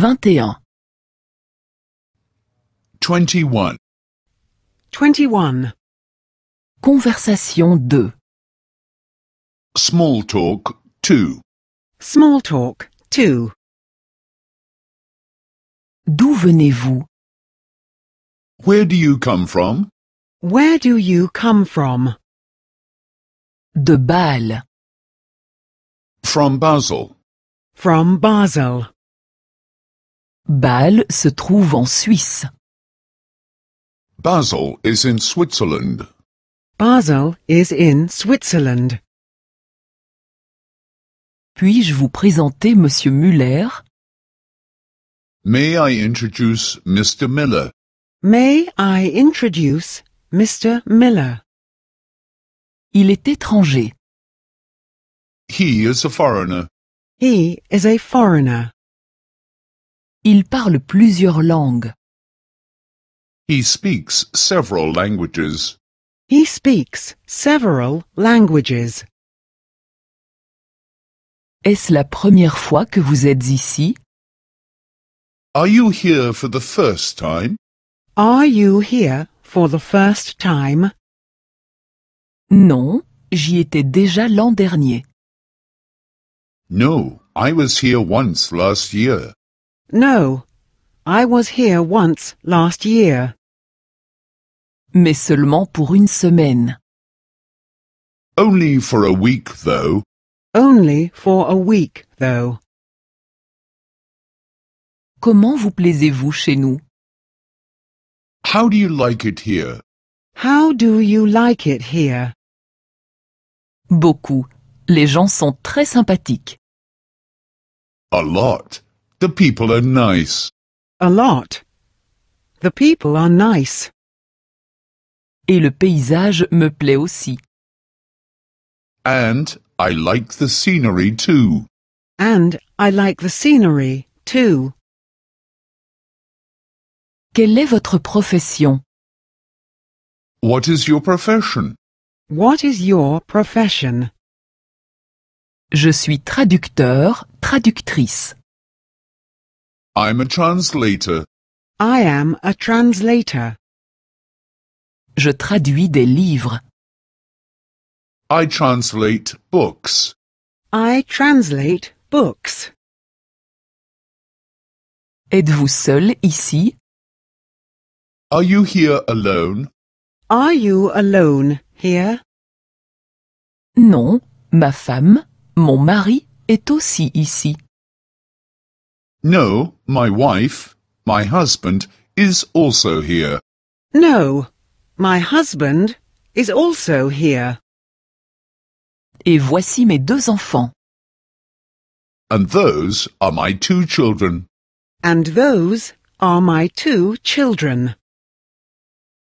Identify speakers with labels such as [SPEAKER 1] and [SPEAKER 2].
[SPEAKER 1] 21. 21. conversation 2, Small talk 2. Small talk 2. d'où venez-vous, Where
[SPEAKER 2] do you come
[SPEAKER 1] from? Where do you come from? de Bâle, From Basel. From Basel. Bâle se trouve en Suisse. Basel
[SPEAKER 2] is in Switzerland.
[SPEAKER 1] Basel is in Switzerland. Puis-je vous présenter Monsieur Muller?
[SPEAKER 2] May I introduce Mr. Miller?
[SPEAKER 1] May I introduce Mr. Miller? Il est étranger.
[SPEAKER 2] He is a foreigner.
[SPEAKER 1] He is a foreigner. Il parle plusieurs langues.
[SPEAKER 2] He speaks several languages.
[SPEAKER 1] He speaks several languages. Est-ce la première fois que vous êtes ici?
[SPEAKER 2] Are you here for the first time?
[SPEAKER 1] Are you here for the first time? Non, j'y étais déjà l'an dernier.
[SPEAKER 2] No, I was here once last year.
[SPEAKER 1] No, I was here once last year. Mais seulement pour une semaine.
[SPEAKER 2] Only for a week, though.
[SPEAKER 1] Only for a week, though. Comment vous plaisez-vous chez nous? How do you like it here? How do you like it here? Beaucoup. Les gens sont très sympathiques.
[SPEAKER 2] A lot. The people are
[SPEAKER 1] nice. A lot. The people are nice. Et le paysage me plaît aussi. And I
[SPEAKER 2] like the scenery too.
[SPEAKER 1] And I like the scenery too. Quelle est votre profession? What is your profession? What is your profession? Je suis traducteur, traductrice.
[SPEAKER 2] I'm a translator.
[SPEAKER 1] I am a translator. Je traduis des livres.
[SPEAKER 2] I translate books.
[SPEAKER 1] I translate books. Êtes-vous seul ici?
[SPEAKER 2] Are you here alone?
[SPEAKER 1] Are you alone here? Non, ma femme, mon mari est aussi ici. No,
[SPEAKER 2] my wife, my husband, is also here.
[SPEAKER 1] No, my husband is also here. Et voici mes deux enfants.
[SPEAKER 2] And those are my two children.
[SPEAKER 1] And those are my two children.